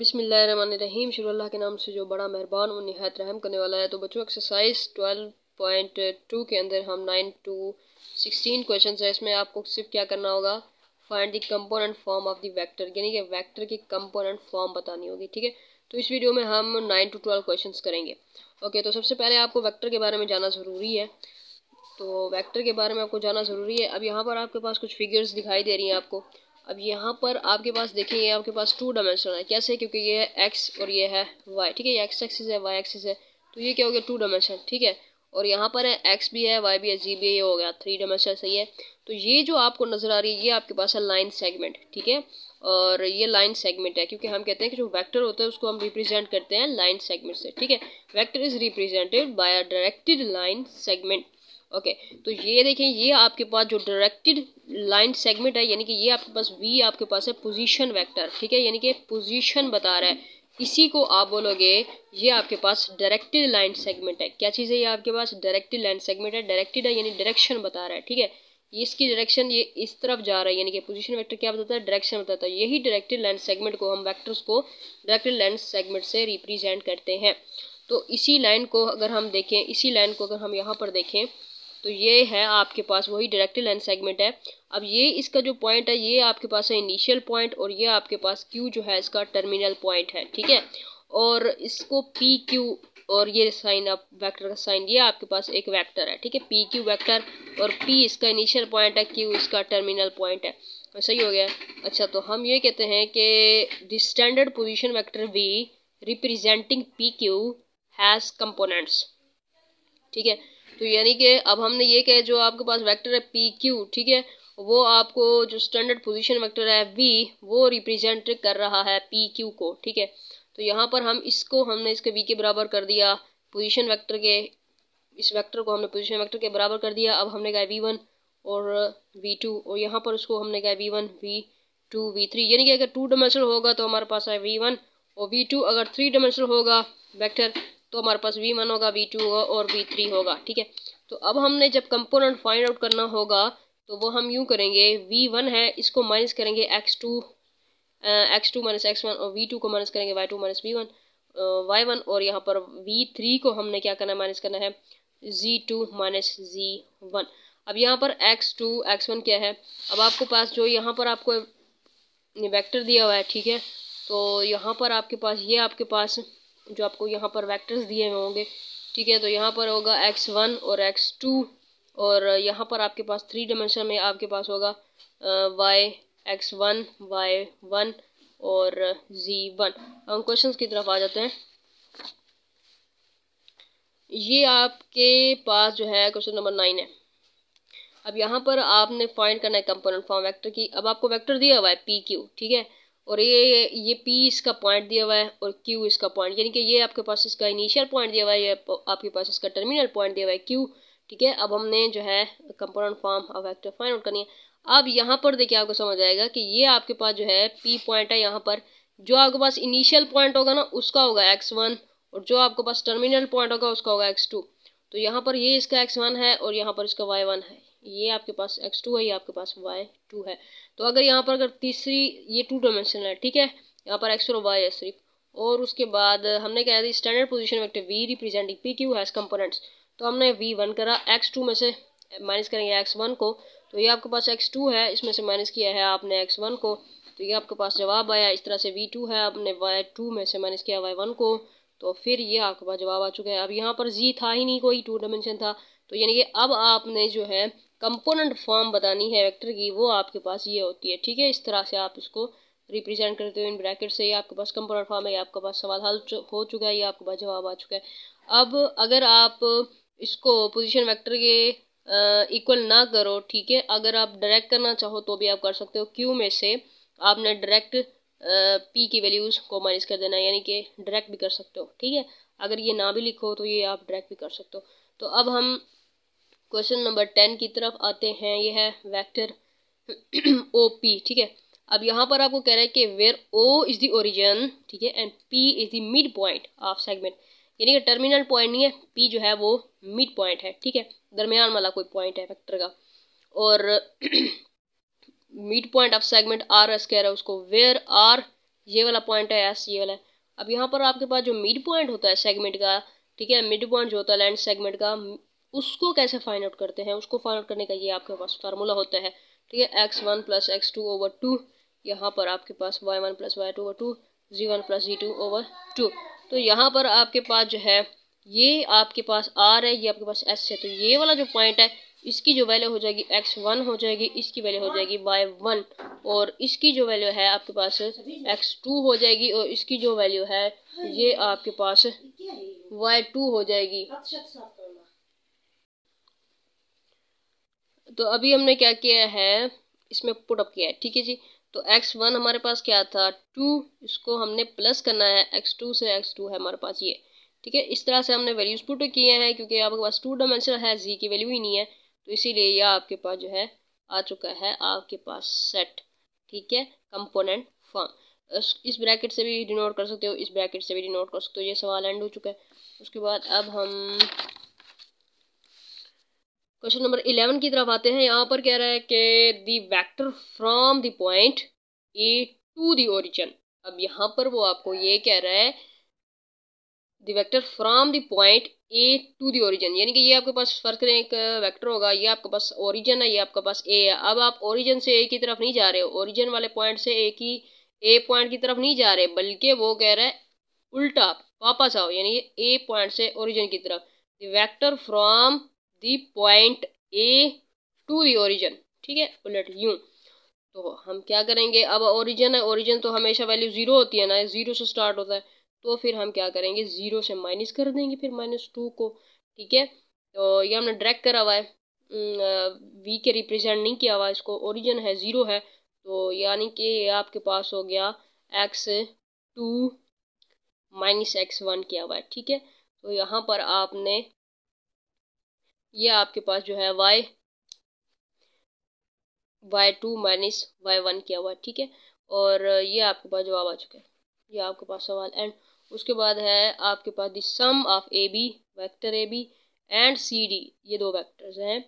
बिसमीम शुरू के नाम से जो बड़ा मेहरबान और नहायत रहम करने वाला है तो बच्चों एक्सरसाइज ट्वेल्व पॉइंट टू के अंदर हम नाइन टू सिक्सटीन क्वेश्चन है इसमें आपको सिर्फ क्या करना होगा find the component form of the vector यानी कि वेक्टर की कंपोनेंट फॉर्म बतानी होगी ठीक है तो इस वीडियो में हम नाइन टू ट्वेल्व क्वेश्चन करेंगे ओके तो सबसे पहले आपको वैक्टर के बारे में जाना ज़रूरी है तो वैक्टर के बारे में आपको जाना ज़रूरी है अब यहाँ पर आपके पास कुछ फिगर्स दिखाई दे रही हैं आपको अब यहाँ पर आपके पास देखिए ये आपके पास टू डायमेंशनल है कैसे क्योंकि ये है एक्स और ये है वाई ठीक है ये एक्स एक्सिस है वाई एक्सिस है तो ये क्या हो गया टू डायमेंशन ठीक है और यहाँ पर है एक्स भी है वाई भी है जी भी है ये हो गया थ्री डायमेंशन सही है तो ये जो आपको नज़र आ रही है ये आपके पास है लाइन सेगमेंट ठीक है और ये लाइन सेगमेंट है क्योंकि हम कहते हैं कि जो वैक्टर होता है उसको हम रिप्रेजेंट करते हैं लाइन सेगमेंट से ठीक है vector is represented by a directed line segment okay तो ये देखें ये आपके पास जो डायरेक्टेड लाइन सेगमेंट है यानी कि ये आपके पास वी आपके पास है पोजीशन वेक्टर ठीक है यानी कि पोजीशन बता रहा है इसी को आप बोलोगे ये आपके पास डायरेक्टेड लाइन सेगमेंट है क्या चीज़ है ये आपके पास डायरेक्टेड लाइन सेगमेंट है डायरेक्टेड है यानी डायरेक्शन बता रहा है ठीक है इसकी डायरेक्शन ये इस तरफ जा रहा है यानी कि पोजीशन वेक्टर क्या बताता है डायरेक्शन बताता है यही डायरेक्टेड लाइन सेगमेंट को हम वेक्टर्स को डायरेक्टेड लाइन सेगमेंट से रिप्रेजेंट करते हैं तो इसी लाइन को अगर हम देखें इसी लाइन को अगर हम यहाँ पर देखें तो ये है आपके पास वही डायरेक्ट लेंस सेगमेंट है अब ये इसका जो पॉइंट है ये आपके पास है इनिशियल पॉइंट और ये आपके पास क्यू जो है इसका टर्मिनल पॉइंट है ठीक है और इसको पी क्यू और ये साइन आप वैक्टर का साइन ये आपके पास एक वैक्टर है ठीक है पी क्यू वैक्टर और पी इसका इनिशियल पॉइंट है क्यू इसका टर्मिनल पॉइंट है तो सही हो गया अच्छा तो हम ये कहते हैं कि the standard position vector V representing P Q has components ठीक है तो यानी कि अब हमने ये कहे जो आपके पास वेक्टर है पी क्यू ठीक है वो आपको जो स्टैंडर्ड पोजीशन वेक्टर है वी वो रिप्रेजेंट कर रहा है पी क्यू को ठीक है तो यहाँ पर हम इसको हमने इसके वी के बराबर कर दिया पोजीशन वेक्टर के इस वेक्टर को हमने पोजीशन वेक्टर के बराबर कर दिया अब हमने कहा वी वन और वी टू और यहाँ पर उसको हमने कहा V one V two V three यानी कि अगर टू डायमेंशनल होगा तो हमारे पास है वी वन और वी टू अगर थ्री डायमेंशनल होगा वैक्टर तो हमारे पास वी वन होगा वी टू होगा और वी थ्री होगा ठीक है तो अब हमने जब कंपोनेंट फाइंड आउट करना होगा तो वो हम यूँ करेंगे वी वन है इसको माइनस करेंगे X two X two minus X one और वी टू को माइनस करेंगे Y two minus V one Y one और यहाँ पर वी थ्री को हमने क्या करना है माइनस करना है Z two minus Z one अब यहाँ पर एक्स टू एक्स वन क्या है अब आपके पास जो यहाँ पर आपको वेक्टर दिया हुआ है ठीक है तो यहाँ पर आपके पास ये आपके पास जो आपको यहाँ पर वेक्टर्स दिए हुए होंगे ठीक है तो यहाँ पर होगा एक्स वन और एक्स टू और यहाँ पर आपके पास थ्री डायमेंशन में आपके पास होगा Y X one Y one और जी वन हम क्वेश्चन की तरफ आ जाते हैं ये आपके पास जो है क्वेश्चन नंबर नाइन है अब यहाँ पर आपने फाइंड करना है कंपोनेंट फॉर्म वेक्टर की अब आपको वेक्टर दिया हुआ है पी क्यू ठीक है और ये ये पी इसका पॉइंट दिया हुआ है और क्यू इसका पॉइंट यानी कि ये आपके पास इसका इनिशियल पॉइंट दिया हुआ है ये आपके पास इसका टर्मिनल पॉइंट दिया हुआ है क्यू ठीक है अब हमने जो है component form of vector find out करनी है अब यहाँ पर देखिए आपको समझ आएगा कि ये आपके पास जो है पी पॉइंट है यहाँ पर जो आपके पास इनिशियल पॉइंट होगा ना उसका होगा एक्स वन और जो आपके पास टर्मिनल पॉइंट होगा उसका होगा एक्स टू तो यहाँ पर ये इसका एक्स वन है और यहाँ पर इसका वाई वन है ये आपके पास एक्स टू है ये आपके पास वाई टू है तो अगर यहाँ पर अगर तीसरी ये टू डायमेंशनल है ठीक है यहाँ पर एक्स और वाई है सिर्फ और उसके बाद हमने क्या था standard position vector V representing P Q has components तो हमने वी वन करा एक्स टू में से माइनस करेंगे एक्स वन को तो ये आपके पास एक्स टू है इसमें से माइनस किया है आपने एक्स वन को तो ये आपके पास जवाब आया इस तरह से वी टू है आपने वाई टू में से माइनस किया वाई वन को तो फिर ये आपके पास जवाब आ चुका है अब यहाँ पर जी था ही नहीं कोई टू डायमेंशन था तो यानी कि अब आपने जो है कंपोनेंट फॉर्म बतानी है वेक्टर की वो आपके पास ये होती है ठीक है इस तरह से आप इसको रिप्रेजेंट करते हो इन ब्रैकेट से ये आपके पास कंपोनेंट फॉर्म है ये आपके पास सवाल हल हो चुका है ये आपके पास जवाब आ चुका है अब अगर आप इसको पोजिशन वैक्टर के इक्वल ना करो ठीक है अगर आप डायरेक्ट करना चाहो तो भी आप कर सकते हो क्यू में से आपने डायरेक्ट पी की वैल्यूज़ को माइनस कर देना यानी कि डायरेक्ट भी कर सकते हो ठीक है अगर ये ना भी लिखो तो ये आप डायरेक्ट भी कर सकते हो तो अब हम क्वेश्चन नंबर टेन की तरफ आते हैं ये है वेक्टर ओ पी ठीक है अब यहाँ पर आपको कह रहा है कि where O is the origin ठीक है and P is the mid point of segment यानी कि टर्मिनल पॉइंट नहीं है पी जो है वो मिड पॉइंट है ठीक है दरमियान वाला कोई पॉइंट है वेक्टर का और mid point of segment R S कह रहा है उसको वेयर आर ये वाला पॉइंट है एस ये वाला है अब यहाँ पर आपके पास जो मिड पॉइंट होता है सेगमेंट का ठीक है मिड पॉइंट जो होता है लैंड सेगमेंट का उसको कैसे फाइंड आउट करते हैं उसको फाइंड आउट करने का ये आपके पास फार्मूला होता है ठीक है X one plus X two over two यहाँ पर आपके पास Y one plus Y two over two Z one plus Z two over two तो यहाँ पर आपके पास जो है ये आपके पास आर है ये आपके पास एस है तो ये वाला जो पॉइंट है इसकी जो वैल्यू हो जाएगी एक्स वन हो जाएगी इसकी वैल्यू हो जाएगी वाई वन और इसकी जो वैल्यू है आपके पास एक्स टू हो जाएगी और इसकी जो वैल्यू है ये आपके पास वाई टू हो जाएगी तो अभी हमने क्या किया है इसमें पुटअप किया है ठीक है जी तो एक्स वन हमारे पास क्या था टू इसको हमने प्लस करना है एक्स टू से एक्स टू है हमारे पास ये ठीक है इस तरह से हमने वैल्यूज पुट किए हैं क्योंकि आपके पास टू डायमेंशन है जी की वैल्यू ही नहीं है तो इसीलिए यह आपके पास जो है आ चुका है आपके पास सेट ठीक है कंपोनेंट फॉर्म इस ब्रैकेट से भी डिनोट कर सकते हो इस ब्रैकेट से भी डिनोट कर सकते हो ये सवाल एंड हो चुका है उसके बाद अब हम क्वेश्चन नंबर इलेवन की तरफ आते हैं यहाँ पर कह रहा है कि the vector from the point A to the origin अब यहाँ पर वो आपको ये कह रहा है the vector from the point A to the origin यानी कि ये आपके पास फर्क करें एक वैक्टर होगा ये आपके पास ओरिजन है ये आपके पास ए है अब आप ओरिजन से ए की तरफ नहीं जा रहे हो ओरिजन वाले पॉइंट से ए की ए पॉइंट की तरफ नहीं जा रहे बल्कि वो कह रहा है उल्टा वापस आओ यानी ए पॉइंट से ओरिजिन की तरफ the vector from the point A to the origin ठीक है उलट यू तो हम क्या करेंगे अब ओरिजन है ओरिजन तो हमेशा वैल्यू ज़ीरो होती है ना ज़ीरो से स्टार्ट होता है तो फिर हम क्या करेंगे ज़ीरो से माइनस कर देंगे फिर माइनस टू को ठीक है तो ये हमने डायरेक्ट करा हुआ है वी के रिप्रेजेंट नहीं किया हुआ इसको ओरिजन है ज़ीरो है तो यानी कि ये आपके पास हो गया X two minus X one किया हुआ है ठीक है तो यहाँ पर आपने ये आपके पास जो है Y Y two minus Y one किया हुआ है ठीक है और ये आपके पास जवाब आ चुका है ये आपके पास सवाल एंड उसके बाद है आपके पास the sum of A B vector A B and C D ये दो वैक्टर्स हैं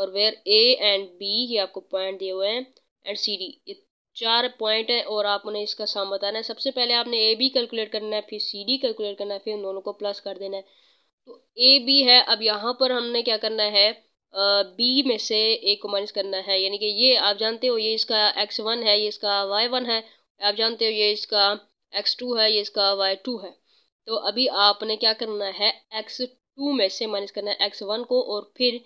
और वेयर ए एंड बी ये आपको पॉइंट दिए हुए हैं एंड सी डी ये चार पॉइंट है और आप उन्हें इसका सम बताना है सबसे पहले आपने ए बी कैलकुलेट करना है फिर सी डी कैलकुलेट करना है फिर उन दोनों को प्लस कर देना है तो ए बी है अब यहाँ पर हमने क्या करना है बी uh, में से ए को माइनस करना है यानी कि ये आप जानते हो ये इसका एक्स वन है ये इसका वाई वन है आप जानते हो ये इसका एक्स टू है ये इसका वाई टू है तो अभी आपने क्या करना है एक्स टू में से माइनस करना है एक्स वन को और फिर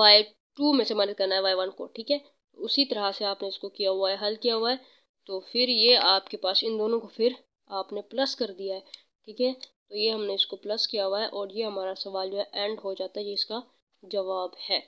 वाई टू में से माइनस करना है वाई वन को ठीक है तो उसी तरह से आपने इसको किया हुआ है हल किया हुआ है तो फिर ये आपके पास इन दोनों को फिर आपने प्लस कर दिया है ठीक है तो ये हमने इसको प्लस किया हुआ है और ये हमारा सवाल जो है एंड हो जाता है ये इसका जवाब है